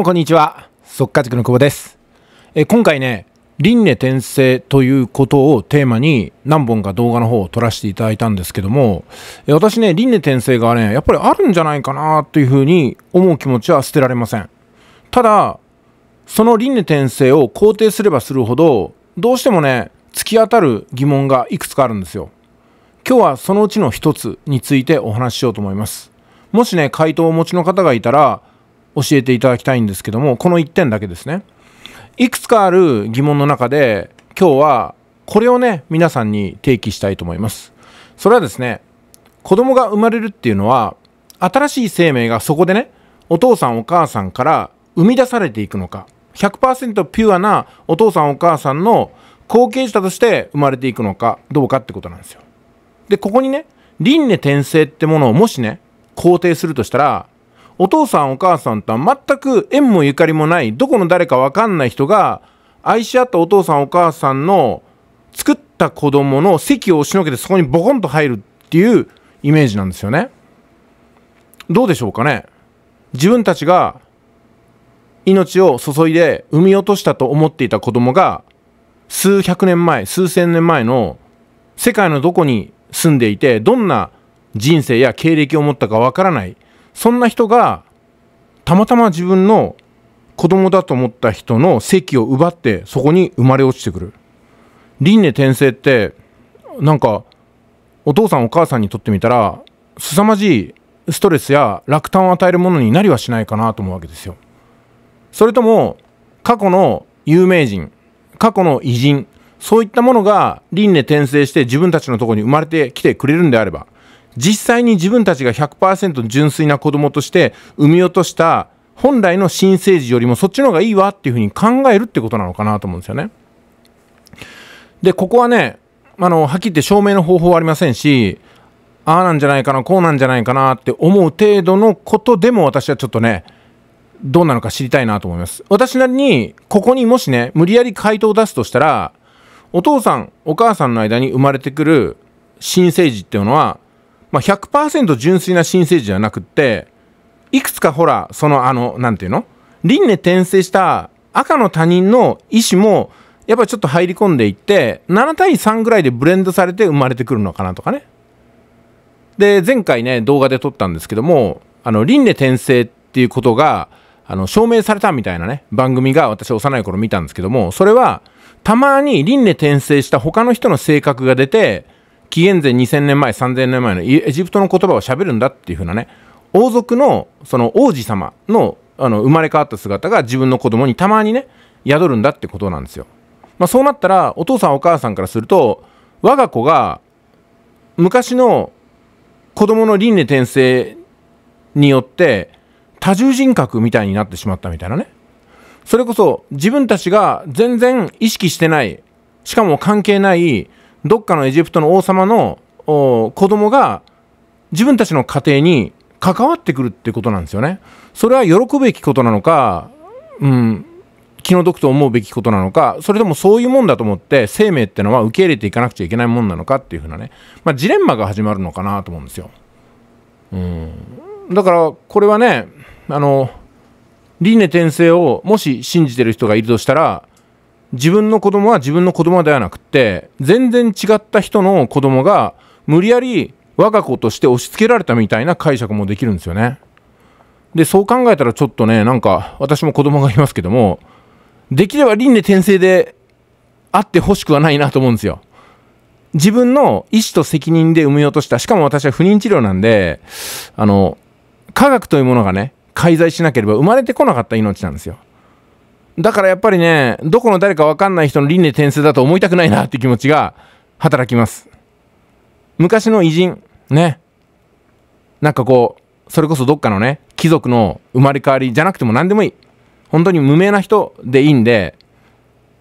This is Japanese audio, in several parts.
もこんにちは速稼塾の久保ですえ今回ね輪廻転生ということをテーマに何本か動画の方を撮らせていただいたんですけどもえ私ね輪廻転生がねやっぱりあるんじゃないかなというふうに思う気持ちは捨てられませんただその輪廻転生を肯定すればするほどどうしてもね突き当たる疑問がいくつかあるんですよ今日はそのうちの一つについてお話ししようと思いますもしね回答をお持ちの方がいたら教えていただきたいんですけどもこの1点だけですねいくつかある疑問の中で今日はこれをね皆さんに提起したいと思いますそれはですね子供が生まれるっていうのは新しい生命がそこでねお父さんお母さんから生み出されていくのか100%ピュアなお父さんお母さんの後継者として生まれていくのかどうかってことなんですよでここにね輪廻転生ってものをもしね肯定するとしたらお父さんお母さんとは全く縁もゆかりもない、どこの誰かわかんない人が、愛し合ったお父さんお母さんの作った子供の席を押しのけてそこにボコンと入るっていうイメージなんですよね。どうでしょうかね自分たちが命を注いで産み落としたと思っていた子供が数百年前、数千年前の世界のどこに住んでいてどんな人生や経歴を持ったかわからないそんな人がたまたま自分の子供だと思った人の席を奪ってそこに生まれ落ちてくる輪廻転生ってなんかお父さんお母さんにとってみたら凄まじいストレスや落胆を与えるものになりはしないかなと思うわけですよそれとも過去の有名人過去の偉人そういったものが輪廻転生して自分たちのとこに生まれてきてくれるんであれば実際に自分たちが100%純粋な子供として産み落とした本来の新生児よりもそっちの方がいいわっていうふうに考えるってことなのかなと思うんですよね。で、ここはね、あの、はっきり言って証明の方法はありませんし、ああなんじゃないかな、こうなんじゃないかなって思う程度のことでも私はちょっとね、どうなのか知りたいなと思います。私なりに、ここにもしね、無理やり回答を出すとしたら、お父さん、お母さんの間に生まれてくる新生児っていうのは、まあ、100%純粋な新生児じゃなくって、いくつかほら、そのあの、なんていうの輪廻転生した赤の他人の意思も、やっぱちょっと入り込んでいって、7対3ぐらいでブレンドされて生まれてくるのかなとかね。で、前回ね、動画で撮ったんですけども、あの、輪廻転生っていうことが、あの、証明されたみたいなね、番組が私幼い頃見たんですけども、それは、たまに輪廻転生した他の人の性格が出て、紀元前2000年前、3000年前のエジプトの言葉を喋るんだっていう風なね、王族の、その王子様の、あの、生まれ変わった姿が自分の子供にたまにね、宿るんだってことなんですよ。まあ、そうなったら、お父さんお母さんからすると、我が子が、昔の子供の輪廻転生によって、多重人格みたいになってしまったみたいなね。それこそ、自分たちが全然意識してない、しかも関係ない、どっかのエジプトの王様の子供が自分たちの家庭に関わってくるってことなんですよね。それは喜ぶべきことなのか、うん、気の毒と思うべきことなのか、それともそういうもんだと思って生命ってのは受け入れていかなくちゃいけないもんなのかっていうふうなね、まあ、ジレンマが始まるのかなと思うんですよ。うん、だからこれはね、あの、輪廻転生をもし信じてる人がいるとしたら、自分の子供は自分の子供ではなくて全然違った人の子供が無理やり我が子として押し付けられたみたいな解釈もできるんですよね。でそう考えたらちょっとねなんか私も子供がいますけどもできれば輪廻転生であってほしくはないなと思うんですよ。自分の意思と責任で産みうとしたしかも私は不妊治療なんであの科学というものがね介在しなければ生まれてこなかった命なんですよ。だからやっぱりね、どこの誰かわかんない人の輪廻転生だと思いたくないなって気持ちが働きます。昔の偉人、ね。なんかこう、それこそどっかのね、貴族の生まれ変わりじゃなくても何でもいい。本当に無名な人でいいんで、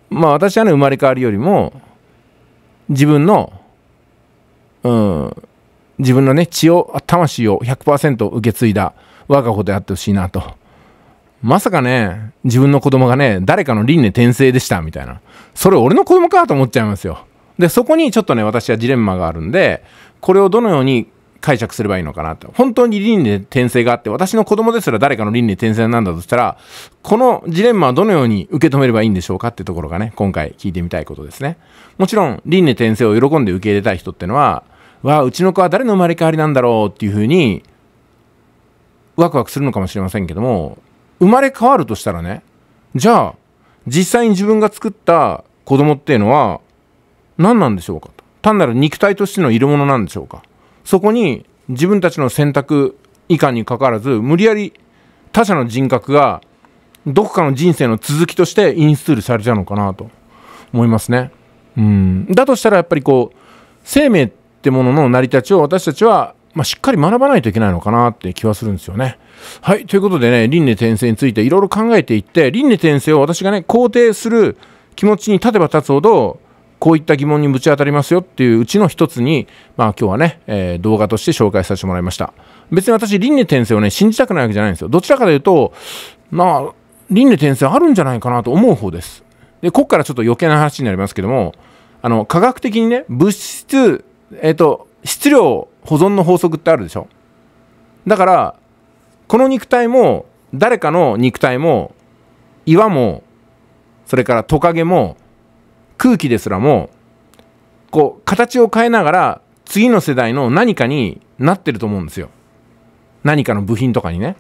まあ私はね、生まれ変わりよりも、自分の、うん、自分のね、血を、魂を100%受け継いだ我が子であってほしいなと。まさかね、自分の子供がね、誰かの輪廻転生でした、みたいな。それ俺の子供かと思っちゃいますよ。で、そこにちょっとね、私はジレンマがあるんで、これをどのように解釈すればいいのかなと。本当に輪廻転生があって、私の子供ですら誰かの輪廻転生なんだとしたら、このジレンマはどのように受け止めればいいんでしょうかってところがね、今回聞いてみたいことですね。もちろん、輪廻転生を喜んで受け入れたい人ってのは、わあ、うちの子は誰の生まれ変わりなんだろうっていうふうに、ワクワクするのかもしれませんけども、生まれ変わるとしたらねじゃあ実際に自分が作った子供っていうのは何なんでしょうかと単なる肉体としてのいるものなんでしょうかそこに自分たちの選択以下にかかわらず無理やり他者の人格がどこかの人生の続きとしてインストールされちゃうのかなと思いますね。うんだとしたらやっぱりこう生命ってものの成り立ちを私たちは、まあ、しっかり学ばないといけないのかなって気はするんですよね。はい、ということでね、輪廻転生についていろいろ考えていって、輪廻転生を私がね、肯定する気持ちに立てば立つほど、こういった疑問にぶち当たりますよっていううちの一つに、まあ今日はね、えー、動画として紹介させてもらいました。別に私、輪廻転生をね、信じたくないわけじゃないんですよ。どちらかというと、まあ、輪廻転生あるんじゃないかなと思う方です。で、こっからちょっと余計な話になりますけども、あの、科学的にね、物質、えっ、ー、と、質量保存の法則ってあるでしょ。だから、この肉体も誰かの肉体も岩もそれからトカゲも空気ですらもこう形を変えながら次の世代の何かになってると思うんですよ。何かの部品とかにね。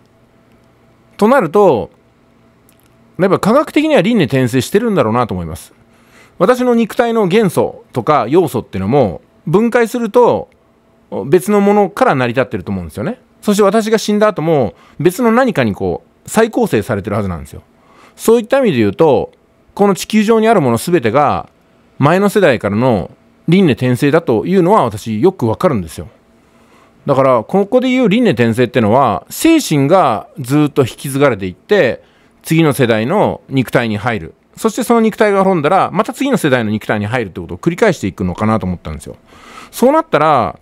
となるとやっぱ科学的には輪廻転生してるんだろうなと思います。私の肉体の元素とか要素っていうのも分解すると別のものから成り立ってると思うんですよね。そして私が死んだ後も別の何かにこう再構成されてるはずなんですよ。そういった意味で言うと、この地球上にあるもの全てが前の世代からの輪廻転生だというのは私よくわかるんですよ。だからここで言う輪廻転生ってのは精神がずっと引き継がれていって次の世代の肉体に入るそしてその肉体が滅んだらまた次の世代の肉体に入るってことを繰り返していくのかなと思ったんですよそうなったら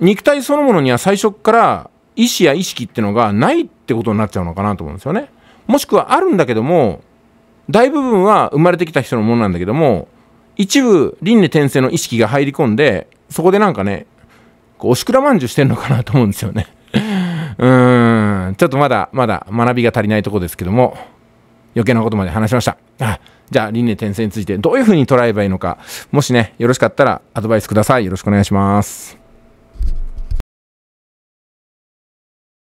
肉体そのものには最初から意思や意識ってのがないってことになっちゃうのかなと思うんですよね。もしくはあるんだけども、大部分は生まれてきた人のものなんだけども、一部輪廻転生の意識が入り込んで、そこでなんかね、こう、おしくらまんじゅうしてんのかなと思うんですよね。うーん、ちょっとまだまだ学びが足りないとこですけども、余計なことまで話しました。あじゃあ、輪廻転生についてどういうふうに捉えばいいのか、もしね、よろしかったらアドバイスください。よろしくお願いします。